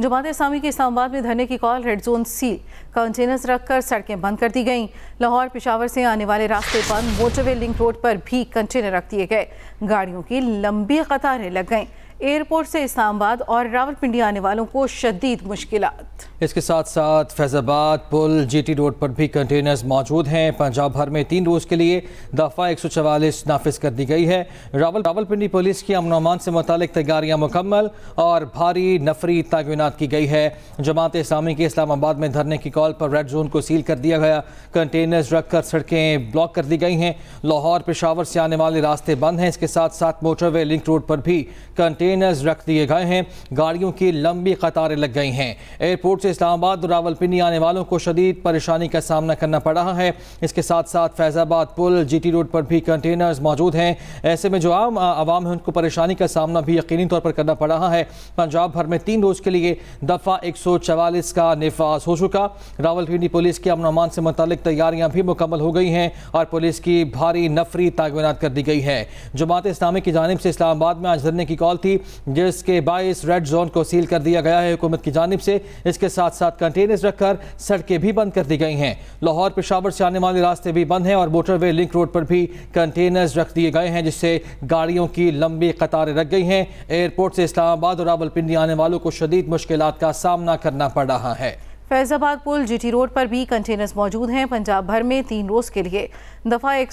जमात इस्लामी के इस्लामाबाद में धरने की call red zone seal containers रखकर सड़कें बंद कर दी गईं लाहौर पिशावर से आने वाले रास्ते बंद मोटरवे लिंक रोड पर भी कंटेनर रख दिए गए गाड़ियों की लंबी कतारें लग गईं एयरपोर्ट से इस्लामाबाद और रावलपिंडी आने वालों को शदीद मुश्किल इसके साथ साथ फैजाबाद पुल जीटी रोड पर भी कंटेनर्स मौजूद हैं पंजाब भर में तीन रोज के लिए दफा एक सौ चवालीस नाफिज कर दी गई है रावल रावलपिंडी पुलिस की अमन अमान से मुतल तैयारियाँ मुकम्मल और भारी नफरी तैनात की गई है जमात इस्लामी के इस्लामाबाद में धरने की कॉल पर रेड जोन को सील कर दिया गया कंटेनर्स रख कर सड़कें ब्लॉक कर दी गई हैं लाहौर पेशावर से आने वाले रास्ते बंद हैं इसके साथ साथ मोटरवे लिंक रोड पर भी कंटेनर कंटेनर्स रख दिए गए हैं गाड़ियों की लंबी कतारें लग गई हैं एयरपोर्ट से इस्लामाबाद और रावलपिंडी आने वालों को शदीद परेशानी का सामना करना पड़ रहा है इसके साथ साथ फैज़ाबाद पुल टी रोड पर भी कंटेनर्स मौजूद हैं ऐसे में जो आम आवाम है उनको परेशानी का सामना भी यकीनी तौर पर करना पड़ रहा है पंजाब भर में तीन रोज़ के लिए दफ़ा एक सौ चवालीस का नफाज हो चुका रावलपिंडी पुलिस के अमन अमान से मुतलिक तैयारियाँ भी मुकम्मल हो गई हैं और पुलिस की भारी नफरी तैनात कर दी गई है जमात इस्लामी की जानब से इस्लामाबाद में आज धरने की कॉल थी जिसके बायस रेड जोन को सील कर दिया गया है हुकूमत की जानब से इसके साथ साथ कंटेनर्स रखकर सड़कें भी बंद कर दी गई हैं लाहौर पेशावर से आने वाले रास्ते भी बंद हैं और मोटरवे लिंक रोड पर भी कंटेनर्स रख दिए गए हैं जिससे गाड़ियों की लंबी कतारें रख गई हैं एयरपोर्ट से इस्लामाबाद और रावलपिंडी आने वालों को शदीद मुश्किल का सामना करना पड़ रहा है फैजाबाद पुल जीटी रोड पर भी कंटेनर्स मौजूद हैं पंजाब भर में तीन रोज के लिए दफा एक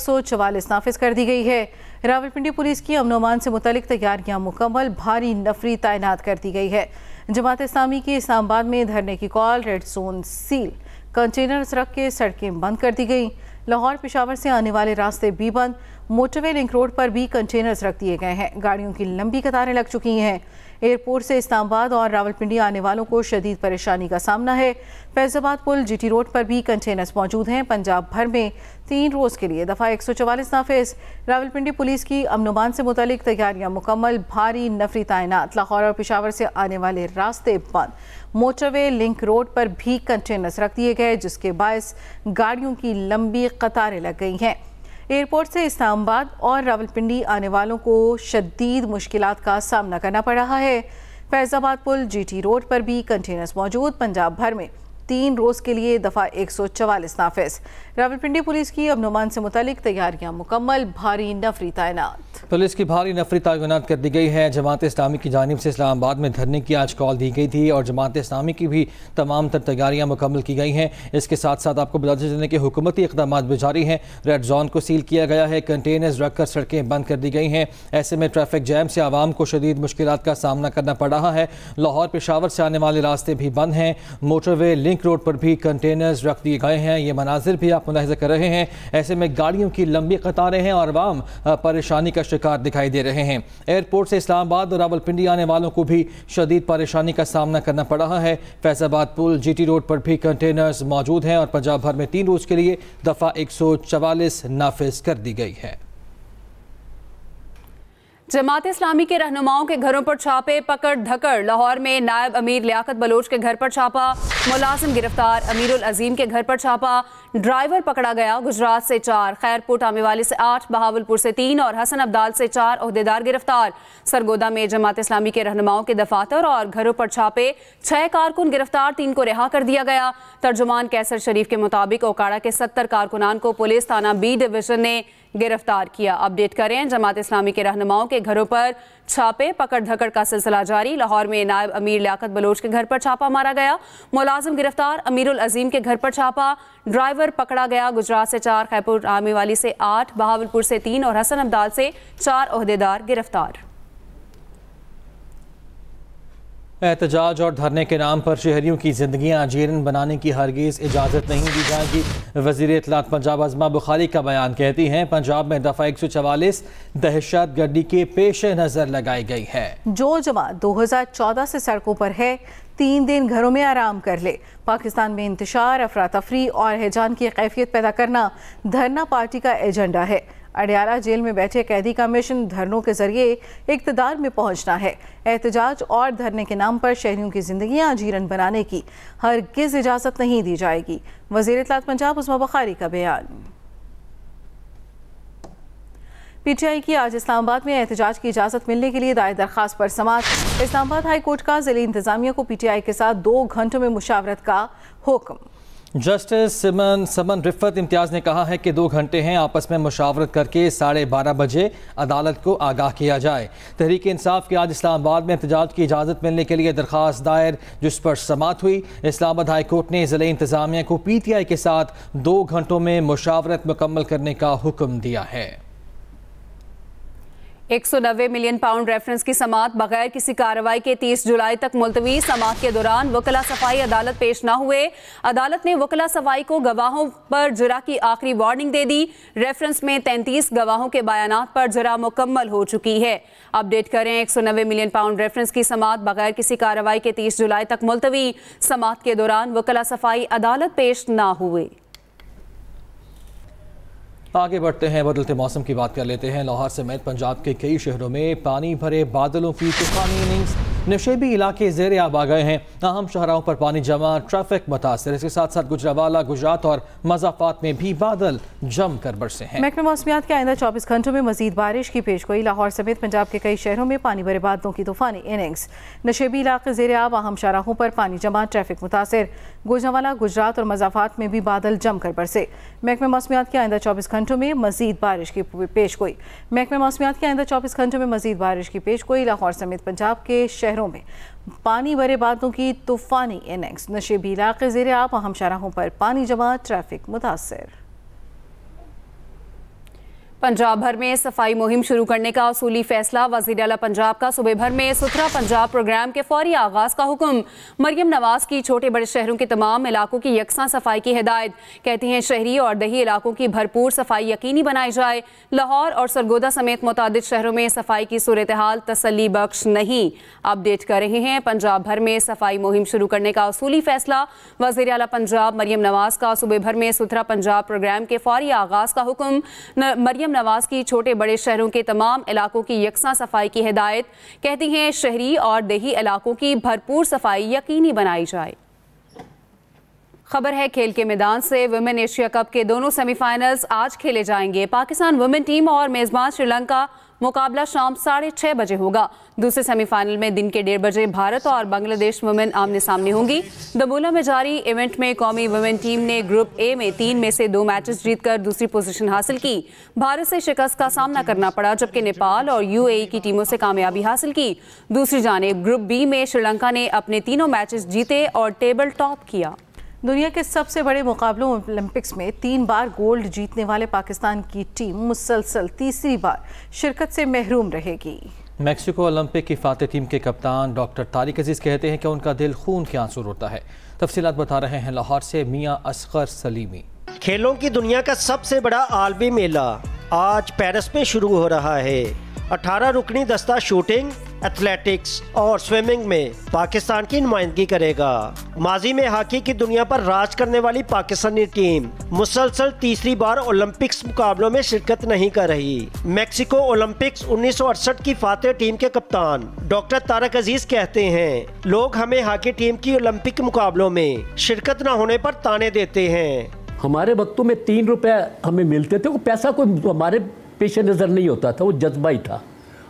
नाफिज कर दी गई है रावलपिंडी पुलिस की अमनोमान से मुतलिक तैयारियां मुकम्मल भारी नफरी तैनात कर दी गई है जमात इस्लामी के इस्लामाबाद में धरने की call red zone seal containers रख के सड़कें बंद कर दी गई लाहौर पिशावर से आने वाले रास्ते भी बंद मोटरवे लिंक रोड पर भी कंटेनर्स रख दिए गए हैं गाड़ियों की लंबी कतारें लग चुकी हैं एयरपोर्ट से इस्लामाबाद और रावलपिंडी आने वालों को शदीद परेशानी का सामना है फैजाबाद पुल जीटी रोड पर भी कंटेनर्स मौजूद हैं पंजाब भर में तीन रोज़ के लिए दफ़ा एक सौ चवालीस नाफेज रावलपिंडी पुलिस की अमनुमान से मुतलिक तैयारियां मुकम्मल भारी नफरी तैनात लाहौर और पिशावर से आने वाले रास्ते बंद मोटरवे लिंक रोड पर भी कंटेनर्स रख दिए गए जिसके बायस गाड़ियों की लंबी कतारें लग गई हैं एयरपोर्ट से इस्लामाबाद और रावलपिंडी आने वालों को शदीद मुश्किल का सामना करना पड़ रहा है फैजाबाद पुल जीटी रोड पर भी कंटेनर्स मौजूद पंजाब भर में तीन रोज के लिए दफा एक सौ चवालीस नाफिज रावलपिंडी पुलिस की अब नुमान से मुतलिक तैयारियां मुकम्मल भारी नफरी तैनात पुलिस की भारी नफरी तैनात कर दी गई है जमात इस्लामी की जानब से इस्लामाबाद में धरने की आज कॉल दी गई थी और जमात इस्लामी की भी तमाम तर तैयारियाँ मुकम्मल की गई हैं इसके साथ साथ आपको बताते चलने के हुकूमती इकदाम भी जारी हैं रेड जोन को सील किया गया है कंटेनर्स रखकर सड़कें बंद कर दी गई हैं ऐसे में ट्रैफिक जैम से आवाम को शदीद मुश्किल का सामना करना पड़ रहा है लाहौर पेशावर से आने वाले रास्ते भी बंद हैं मोटरवे लिंक लिंक रोड पर भी कंटेनर्स रख दिए गए हैं ये मनाजिर भी आप मुलाजा कर रहे हैं ऐसे में गाड़ियों की लंबी कतारें हैं और आवाम परेशानी का शिकार दिखाई दे रहे हैं एयरपोर्ट से इस्लामाबाद और रावलपिंडी आने वालों को भी शदीद परेशानी का सामना करना पड़ रहा है फैजाबाद पुल जी टी रोड पर भी कंटेनर्स मौजूद हैं और पंजाब भर में तीन रोज के लिए दफ़ा एक सौ चवालीस नाफिज कर दी गई है जमात इस्लामी के रहनुमाओं के घरों पर छापे पकड़ धकड़ लाहौर में नायब अमीर लियाकत बलोच के घर पर छापा मुलाजिम गिरफ्तार अमीरुल अजीम के घर पर छापा ड्राइवर पकड़ा गया गुजरात से चार खैरपुर टामेवाले से आठ बहावलपुर से तीन और हसन अब्दाल से चार अहदेदार गिरफ्तार सरगोदा में जमात इस्लामी के रहनुमाओं के दफातर और घरों पर छापे छह कारकुन गिरफ्तार तीन को रिहा कर दिया गया तर्जुमान कैसर शरीफ के मुताबिक ओकाड़ा के सत्तर कारकुनान को पुलिस थाना बी डिवीजन ने गिरफ्तार किया अपडेट करें जमात इस्लामी के रहनुमाओं के घरों पर छापे पकड़ धकड़ का सिलसिला जारी लाहौर में नायब अमीर लियाकत बलोच के घर पर छापा मारा गया मुलाजिम गिरफ्तार अमीरुल अजीम के घर पर छापा ड्राइवर पकड़ा गया गुजरात से चार खैपुर आर्मी वाली से आठ बहावलपुर से तीन और हसन अब्दाल से चार अहदेदार गिरफ्तार एहतजाज और धरने के नाम पर शहरीों की जिंदगियां अजीरन बनाने की हरगिज़ इजाज़त नहीं दी जाएगी वजीर इतलात पंजाब अजमा बुखारी का बयान कहती हैं पंजाब में दफ़ा एक सौ चवालीस दहशत गर्दी के पेश नज़र लगाई गई है जो जमात दो हज़ार चौदह से सड़कों पर है तीन दिन घरों में आराम कर ले पाकिस्तान में इंतजार अफरा तफरी और हैजान की कैफियत पैदा करना धरना पार्टी का एजेंडा है अडियाला जेल में बैठे कैदी का मिशन धरनों के जरिए इकतदार में पहुंचना है एहतजाज और धरने के नाम पर शहरियों की जिंदगी आजीरन बनाने की हर किस इजाज़त नहीं दी जाएगी वजीर इतलात पंजाब उस्मा बखारी का बयान पीटीआई की आज इस्लामाबाद में एहतजाज की इजाज़त मिलने के लिए दायर दरख्वास्त पर समाप्त इस्लामाबाद हाई कोर्ट का जिले इंतजामिया को पीटीआई के साथ दो घंटों में मुशावरत का हुक्म जस्टिस सिमन समन रिफत इम्तियाज़ ने कहा है कि दो घंटे हैं आपस में मुशावरत करके साढ़े बारह बजे अदालत को आगाह किया जाए तहरीक इंसाफ के आज इस्लामाबाद में एहतजाज की इजाज़त मिलने के लिए दरख्वास्त दायर जिस पर समात हुई इस्लामाबाद हाई कोर्ट ने ज़िले इंतज़ामिया को पी टी आई के साथ दो घंटों में मुशावरत मुकम्मल करने का हुक्म दिया है 190 मिलियन पाउंड रेफरेंस की समात बगैर किसी कार्रवाई के 30 जुलाई तक मुलतवी समात के दौरान वकला सफाई अदालत पेश ना हुए अदालत ने वकला सफाई को गवाहों पर जरा की आखिरी वार्निंग दे दी रेफरेंस में 33 गवाहों के बयान पर जरा मुकम्मल हो चुकी है अपडेट करें 190 मिलियन पाउंड रेफरेंस की समात बगैर किसी कार्रवाई के तीस जुलाई तक मुलतवी समात के दौरान वकला सफाई अदालत पेश न हुए आगे बढ़ते हैं बदलते मौसम की बात कर लेते हैं लाहौर समेत पंजाब के कई शहरों में पानी भरे बादलों की तूफानी इनिंग्स नशेबी इलाके जेर आब आ गए हैं अहम शहराओं पर पानी जमा ट्रैफिक मुतासर इसके साथ साथ गुजरावाला गुजरात और मजाफात में भी बादल जम कर बरसे हैं महकमे मौसमियात के आइंदा चौबीस घंटों में मजीद बारिश की पेश गोई लाहौर समेत पंजाब के कई शहरों में पानी भरे बादलों की तूफानी इनिंग्स नशेबी इलाके जेर आब अहम शहराहों पर पानी जमा ट्रैफिक मुतासर गुजरावाला गुजरात और मजाफात में भी बादल जम कर बरसे महकमे मौसमियात के आइंदा चौबीस घंटों में मजीद बारिश की पेश गोई महकमे मौसमियात के आइंदा चौबीस घंटों में मजीद बारिश की पेश गोई लाहौर समेत पंजाब के शहर शहरों में पानी भरे बातों की तूफ़ानी इनिंग्स नशेबी इलाके जेर आप अहम शराहों पर पानी जमा ट्रैफिक मुतासर पंजाब भर में सफाई मुहिम शुरू करने का असूली फैसला वजीर अला पंजाब का सूबे भर में सुथरा पंजाब प्रोग्राम के फौरी आगाज का हुक्म मरियम नवाज की छोटे बड़े शहरों के तमाम इलाकों की यकसा सफाई की हिदायत कहती हैं शहरी और दही इलाकों की भरपूर सफाई यकीनी बनाई जाए लाहौर और सरगोदा समेत मुतद शहरों में सफाई की सूरत हाल तसली बख्श नहीं अपडेट कर रहे हैं पंजाब भर में सफाई मुहिम शुरू करने का असूली फैसला वजीर अला पंजाब मरियम नवाज का सूबे भर में सुथरा पंजाब प्रोग्राम के फौरी आगाज का हुक्म मरियम नवाज की छोटे बड़े शहरों के तमाम इलाकों की यकसा सफाई की हिदायत कहती हैं शहरी और दही इलाकों की भरपूर सफाई यकीनी बनाई जाए खबर है खेल के मैदान से वुमेन एशिया कप के दोनों सेमीफाइनल्स आज खेले जाएंगे पाकिस्तान वुमेन टीम और मेजबान श्रीलंका मुकाबला शाम साढ़े छह बजे होगा दूसरे सेमीफाइनल में दिन के डेढ़ बजे भारत और बांग्लादेश वुमेन आमने सामने होंगी दबोला में जारी इवेंट में कौमी वुमेन टीम ने ग्रुप ए में तीन में से दो मैचेस जीतकर दूसरी पोजीशन हासिल की भारत से शिकस्त का सामना करना पड़ा जबकि नेपाल और यूएई की टीमों से कामयाबी हासिल की दूसरी जाने ग्रुप बी में श्रीलंका ने अपने तीनों मैचेस जीते और टेबल टॉप किया दुनिया के सबसे बड़े मुकाबलों ओलंपिक्स में तीन बार गोल्ड जीतने वाले पाकिस्तान की टीम मुसलसल तीसरी बार शिरकत से महरूम रहेगी मैक्सिको ओलंपिक की फातह टीम के कप्तान डॉक्टर तारिक अजीज़ कहते हैं कि उनका दिल खून के आंसू रोता है तफसीत बता रहे हैं लाहौर से मियाँ असगर सलीमी खेलों की दुनिया का सबसे बड़ा आलमी मेला आज पेरिस में शुरू हो रहा है अठारह रुकनी दस्ता शूटिंग एथलेटिक्स और स्विमिंग में पाकिस्तान की नुमाइंदगी करेगा माजी में हॉकी की दुनिया पर राज करने वाली पाकिस्तानी टीम मुसलसल तीसरी बार ओलंपिक्स मुकाबलों में शिरकत नहीं कर रही मेक्सिको ओलंपिक्स उन्नीस की फातह टीम के कप्तान डॉक्टर तारक अजीज कहते हैं लोग हमें हॉकी टीम की ओलंपिक मुकाबलों में शिरकत न होने पर ताने देते हैं हमारे वक्तों में तीन रुपए हमें मिलते थे वो पैसा कोई हमारे पेशे नज़र नहीं होता था वो जज्बा ही था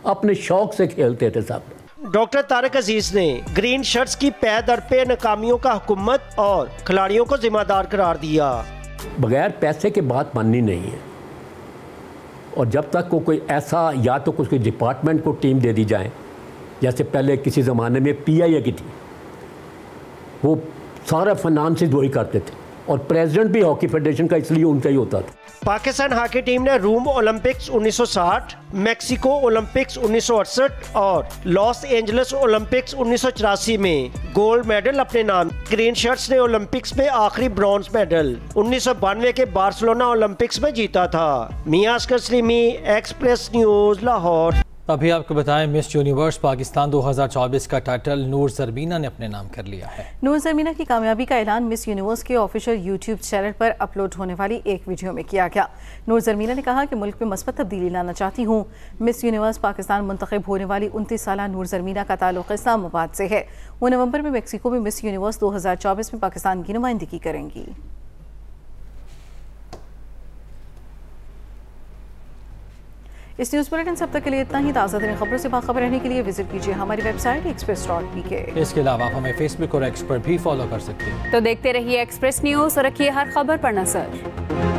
अपने शौक से खेलते थे सब डॉक्टर तारक अजीज ने ग्रीन शर्ट्स की पै दर पे नाकामियों का हुकूमत और खिलाड़ियों को जिम्मेदार करार दिया बगैर पैसे के बात माननी नहीं है और जब तक को कोई ऐसा या तो कुछ डिपार्टमेंट को टीम दे दी जाए जैसे पहले किसी ज़माने में पी आई ए की थी वो सारा फाइनानसिस वही करते थे और प्रेसिडेंट भी हॉकी फेडरेशन का इसलिए उनका ही होता था पाकिस्तान हॉकी टीम ने रूम ओलंपिक्स 1960, मेक्सिको ओलंपिक्स 1968 और लॉस एंजलिस ओलंपिक्स उन्नीस में गोल्ड मेडल अपने नाम ग्रीन शर्ट्स ने ओलंपिक्स में आखिरी ब्रॉन्ज मेडल उन्नीस के बार्सिलोना ओलंपिक्स में जीता था मियास्कर स्लीमी एक्सप्रेस न्यूज लाहौर अभी आपको बताएं मिस यूनिवर्स पाकिस्तान 2024 का टाइटल नूर जरबीना ने अपने नाम कर लिया है नूर जरबीना की कामयाबी का ऐलान मिस यूनिवर्स के ऑफिशियल यूट्यूब चैनल पर अपलोड होने वाली एक वीडियो में किया गया नूर जरबीना ने कहा कि मुल्क में मस्बत तब्दीली लाना चाहती हूँ मिस यूनिवर्स पाकिस्तान मुंतब होने वाली उनतीस साल नूर जरमीना का ताल्लुक इस्लामाबाद से है वो नवंबर में मेक्सिको में मिस यूनिवर्स दो में पाकिस्तान की नुमाइंदगी करेंगी इस न्यूज बुलेटिन सब तक के लिए इतना ही ताज़ा तरीन खबरों से बाखबर रहने के लिए विजिट कीजिए हमारी वेबसाइट एक्सप्रेस डॉट पी के इसके अलावा हमें फेसबुक और एक्सपर्ट भी फॉलो कर सकते हैं तो देखते रहिए एक्सप्रेस न्यूज और रखिए हर खबर पर नजर